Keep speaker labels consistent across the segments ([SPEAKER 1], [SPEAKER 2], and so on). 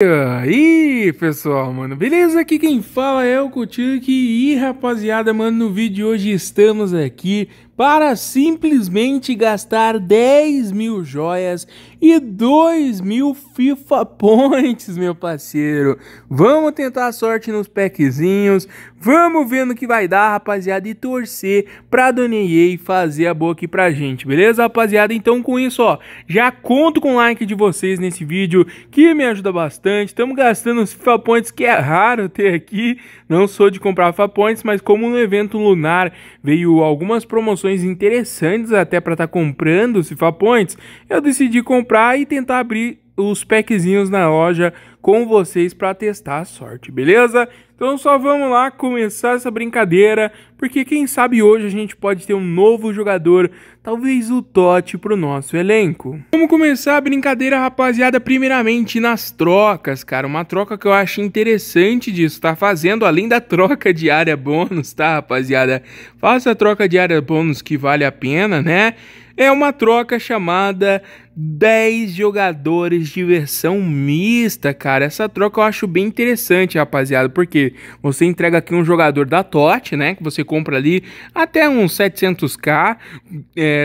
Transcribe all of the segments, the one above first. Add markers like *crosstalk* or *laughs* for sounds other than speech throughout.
[SPEAKER 1] E aí, pessoal, mano, beleza? Aqui quem fala é o Kutik e rapaziada, mano, no vídeo de hoje estamos aqui para simplesmente gastar 10 mil joias e 2 mil FIFA Points, meu parceiro. Vamos tentar a sorte nos packzinhos, vamos ver no que vai dar, rapaziada, e torcer a Dona EA fazer a boa aqui pra gente, beleza, rapaziada? Então, com isso, ó, já conto com o like de vocês nesse vídeo, que me ajuda bastante. Estamos gastando os FIFA Points, que é raro ter aqui. Não sou de comprar FIFA Points, mas como no evento lunar veio algumas promoções opções interessantes até para estar tá comprando os FIFA Points, eu decidi comprar e tentar abrir os packzinhos na loja com vocês para testar a sorte, beleza? Então só vamos lá começar essa brincadeira, porque quem sabe hoje a gente pode ter um novo jogador, talvez o Totti, pro nosso elenco. Vamos começar a brincadeira, rapaziada, primeiramente nas trocas, cara. Uma troca que eu acho interessante disso, tá fazendo, além da troca de área bônus, tá, rapaziada? Faça a troca de área bônus que vale a pena, né? É uma troca chamada 10 jogadores de versão mista, cara. Essa troca eu acho bem interessante, rapaziada, porque você entrega aqui um jogador da TOT, né, que você compra ali até uns 700k,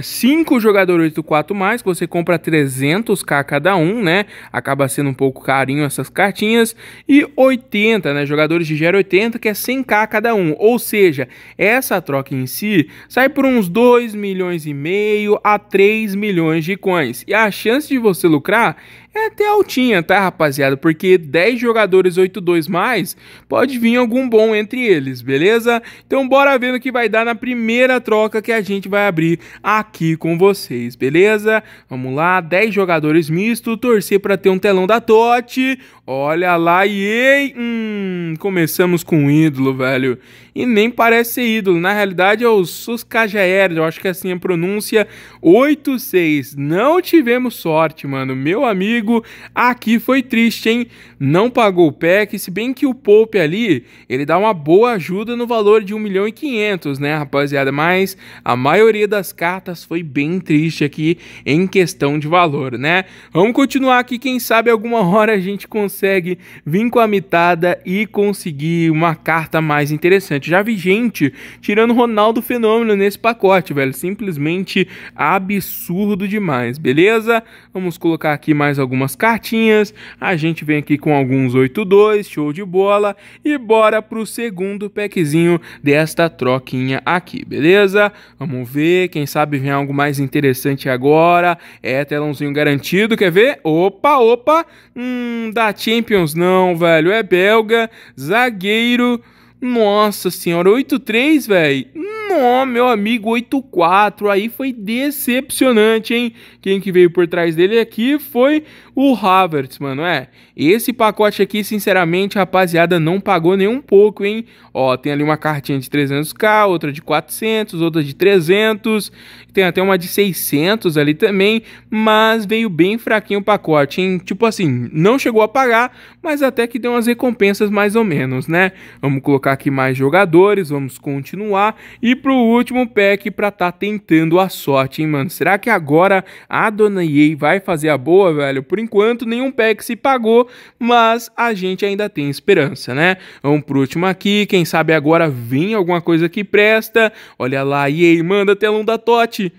[SPEAKER 1] 5 é, jogadores do 4 mais, que você compra 300k cada um, né, acaba sendo um pouco carinho essas cartinhas, e 80, né, jogadores de gera 80, que é 100k cada um, ou seja, essa troca em si sai por uns 2 milhões e meio a 3 milhões de coins, e a chance de você lucrar é até altinha, tá, rapaziada? Porque 10 jogadores 8-2 mais, pode vir algum bom entre eles, beleza? Então bora ver no que vai dar na primeira troca que a gente vai abrir aqui com vocês, beleza? Vamos lá, 10 jogadores misto, torcer para ter um telão da Tote. Olha lá, e ei, hum, começamos com um ídolo, velho. E nem parece ser ídolo, na realidade é o Suscajaer, eu acho que é assim a pronúncia, 8-6. Não tivemos sorte, mano. Meu amigo, aqui foi triste, hein? Não pagou o PEC, se bem que o Poupe ali, ele dá uma boa ajuda no valor de 1 milhão e 500, né, rapaziada? Mas a maioria das cartas foi bem triste aqui em questão de valor, né? Vamos continuar aqui, quem sabe alguma hora a gente consegue consegue vir com a mitada e conseguir uma carta mais interessante. Já vi gente tirando Ronaldo Fenômeno nesse pacote, velho. Simplesmente absurdo demais, beleza? Vamos colocar aqui mais algumas cartinhas. A gente vem aqui com alguns 8-2, show de bola. E bora pro segundo packzinho desta troquinha aqui, beleza? Vamos ver, quem sabe vem algo mais interessante agora. É telãozinho garantido, quer ver? Opa, opa! Hum, da Champions, não, velho. É belga, zagueiro. Nossa senhora, 8-3, velho. Mon, meu amigo 84, aí foi decepcionante, hein? Quem que veio por trás dele aqui foi o Havertz, mano, é. Esse pacote aqui, sinceramente, rapaziada, não pagou nem um pouco, hein? Ó, tem ali uma cartinha de 300k, outra de 400, outra de 300, tem até uma de 600 ali também, mas veio bem fraquinho o pacote, hein? Tipo assim, não chegou a pagar, mas até que deu umas recompensas mais ou menos, né? Vamos colocar aqui mais jogadores, vamos continuar e pro último pack pra tá tentando a sorte, hein, mano? Será que agora a Dona Yei vai fazer a boa, velho? Por enquanto, nenhum pack se pagou, mas a gente ainda tem esperança, né? Vamos pro último aqui, quem sabe agora vem alguma coisa que presta. Olha lá, Yei, manda telão da Tote.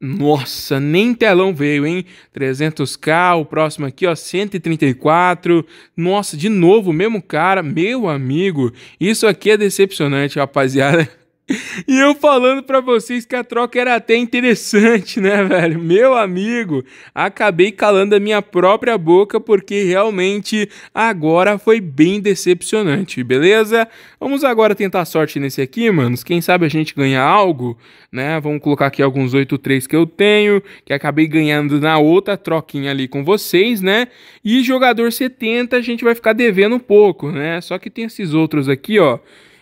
[SPEAKER 1] Nossa, nem telão veio, hein? 300k, o próximo aqui, ó, 134. Nossa, de novo, mesmo cara, meu amigo. Isso aqui é decepcionante, rapaziada. *laughs* *laughs* E eu falando para vocês que a troca era até interessante, né, velho? Meu amigo, acabei calando a minha própria boca porque realmente agora foi bem decepcionante, beleza? Vamos agora tentar sorte nesse aqui, manos. Quem sabe a gente ganha algo, né? Vamos colocar aqui alguns 8-3 que eu tenho, que acabei ganhando na outra troquinha ali com vocês, né? E jogador 70 a gente vai ficar devendo um pouco, né? Só que tem esses outros aqui, ó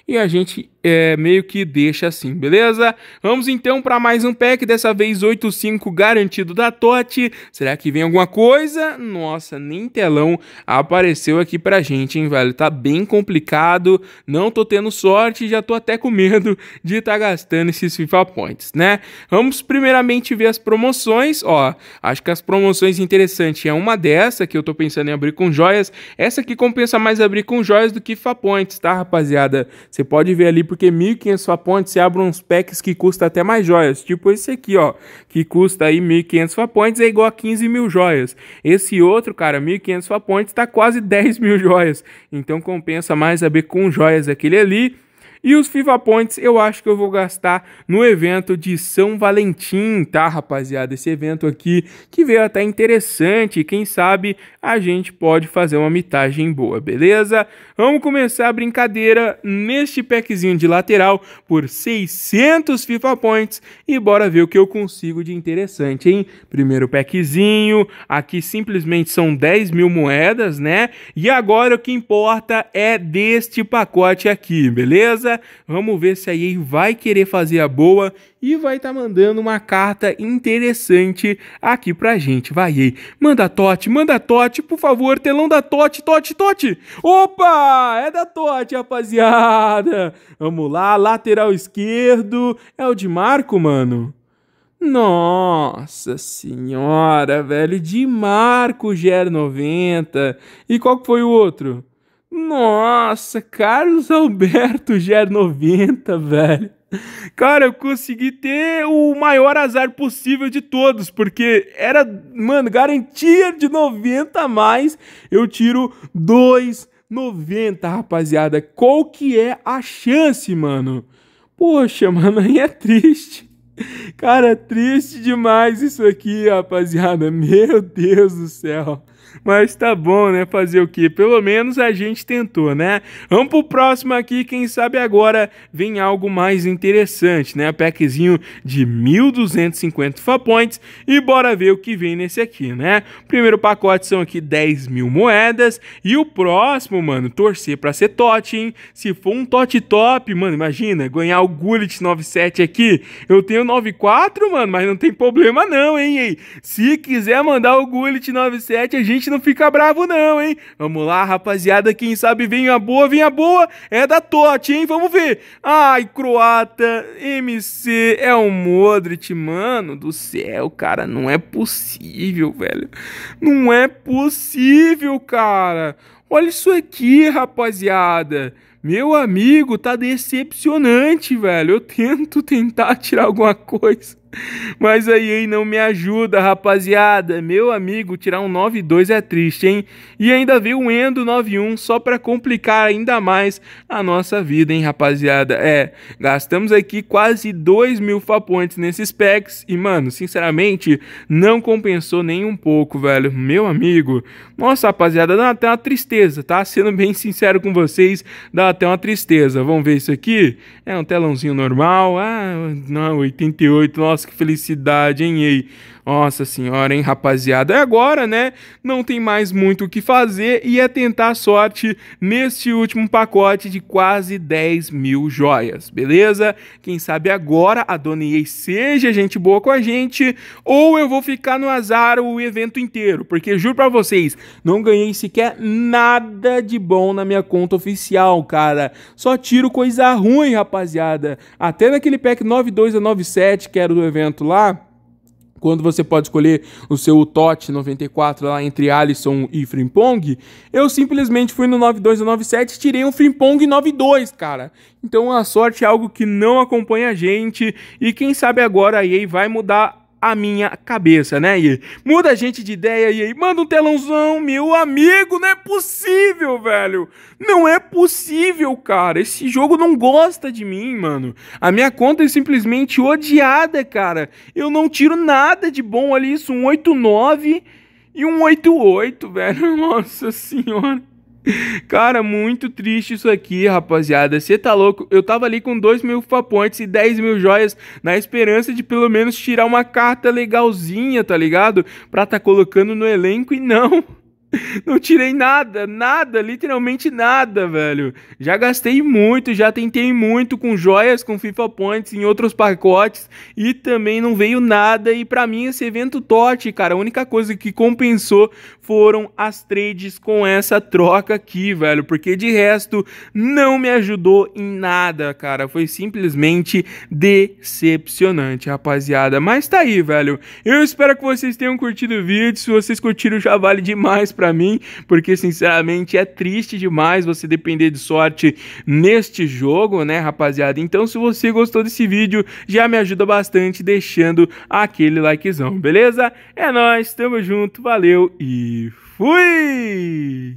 [SPEAKER 1] e a gente é, meio que deixa assim, beleza? Vamos então para mais um pack, dessa vez 8.5 garantido da Totti. Será que vem alguma coisa? Nossa, nem telão apareceu aqui pra gente, hein, velho? Tá bem complicado, não tô tendo sorte, já tô até com medo de estar tá gastando esses FIFA Points, né? Vamos primeiramente ver as promoções, ó, acho que as promoções interessantes é uma dessa que eu tô pensando em abrir com joias, essa que compensa mais abrir com joias do que FIFA Points, tá, rapaziada? Você pode ver ali porque 1.500 fapontes se abrem uns packs que custa até mais joias. Tipo esse aqui, ó, que custa aí 1.500 fapontes é igual a 15 mil joias. Esse outro, cara, 1.500 fapontes tá quase 10 mil *laughs* joias. Então compensa mais abrir com joias aquele ali e os FIFA Points eu acho que eu vou gastar no evento de São Valentim, tá, rapaziada? Esse evento aqui que veio até interessante. Quem sabe a gente pode fazer uma mitagem boa, beleza? Vamos começar a brincadeira neste packzinho de lateral por 600 FIFA Points e bora ver o que eu consigo de interessante, hein? Primeiro packzinho, aqui simplesmente são 10 mil moedas, né? E agora o que importa é deste pacote aqui, beleza? carta. Vamos ver se a EA vai querer fazer a boa e vai estar tá mandando uma carta interessante aqui pra gente. Vai, EA. Manda Tote, manda Tote, por favor, telão da Tote, Tote, Tote. Opa! É da Tote, rapaziada. Vamos lá, lateral esquerdo. É o de Marco, mano. Nossa senhora, velho, de Marco GR90. E qual que foi o outro? Nossa, Carlos Alberto GER é 90, velho. Cara, eu consegui ter o maior azar possível de todos, porque era, mano, garantia de 90 a mais, eu tiro 2,90, rapaziada. Qual que é a chance, mano? Poxa, *laughs* mano, aí é triste. Cara, é triste demais isso aqui, rapaziada. Meu Deus do céu. Mas tá bom, né? Fazer o quê? Pelo menos a gente tentou, né? Vamos pro próximo aqui, quem sabe agora vem algo mais interessante, né? Packzinho de 1.250 points e bora ver o que vem nesse aqui, né? Primeiro pacote são aqui 10 mil moedas e o próximo, mano, torcer pra ser Tote, hein? Se for um tot top, mano, imagina, ganhar o Gullet 97 aqui, eu tenho 94, mano, mas não tem problema não, hein? Se quiser mandar o Gullet 97, a gente gente não fica bravo não, hein? Vamos lá, rapaziada, quem sabe vem a boa, vem a boa, é da Totti, hein? Vamos ver. Ai, croata, MC, é o Modric, mano do céu, cara, não é possível, velho. Não é possível, cara. Olha isso aqui, rapaziada. Meu amigo, tá decepcionante, velho. Eu tento tentar tirar alguma coisa. Mas aí, hein, não me ajuda, rapaziada. Meu amigo, tirar um 9-2 é triste, hein? E ainda veio o Endo 9-1 só para complicar ainda mais a nossa vida, hein, rapaziada? É, gastamos aqui quase 2 mil fapontes nesses packs e, mano, sinceramente, não compensou nem um pouco, velho. Meu amigo, nossa, rapaziada, dá até uma tristeza, tá? Sendo bem sincero com vocês, dá até uma tristeza. Vamos ver isso aqui? É um telãozinho normal, ah, não, 88, nossa. Nossa, que felicidade, hein, Ei? Nossa senhora, hein, rapaziada? É agora, né? Não tem mais muito o que fazer e é tentar sorte neste último pacote de quase 10 mil joias, beleza? Quem sabe agora a Dona EA seja gente boa com a gente ou eu vou ficar no azar o evento inteiro, porque juro pra vocês, não ganhei sequer nada de bom na minha conta oficial, cara. Só tiro coisa ruim, rapaziada. Até naquele pack 92 a 97 que era do evento lá, quando você pode escolher o seu TOT 94 lá entre Alisson e Frimpong, eu simplesmente fui no 92 e 97 e tirei um Frimpong 92, cara. Então a sorte é algo que não acompanha a gente e quem sabe agora a vai mudar a minha cabeça, né, e Muda a gente de ideia, e aí manda um telãozão, meu amigo, não é possível, velho. Não é possível, cara. Esse jogo não gosta de mim, mano. A minha conta é simplesmente odiada, cara. Eu não tiro nada de bom ali, isso, um 89 e um 88, velho. *laughs* Nossa senhora. *laughs* Cara, muito triste isso aqui, rapaziada. Você tá louco? Eu tava ali com 2 mil fapontes e 10 mil joias na esperança de pelo menos tirar uma carta legalzinha, tá ligado? Pra tá colocando no elenco e não. *laughs* *laughs* Não tirei nada, nada, literalmente nada, velho. Já gastei muito, já tentei muito com joias, com FIFA Points, em outros pacotes e também não veio nada. E para mim esse evento Tote, cara, a única coisa que compensou foram as trades com essa troca aqui, velho, porque de resto não me ajudou em nada, cara. Foi simplesmente decepcionante, rapaziada. Mas tá aí, velho. Eu espero que vocês tenham curtido o vídeo. Se vocês curtiram, já vale demais pra para mim, porque sinceramente é triste demais você depender de sorte neste jogo, né, rapaziada? Então, se você gostou desse vídeo, já me ajuda bastante deixando aquele likezão, beleza? É nós, tamo junto, valeu e fui!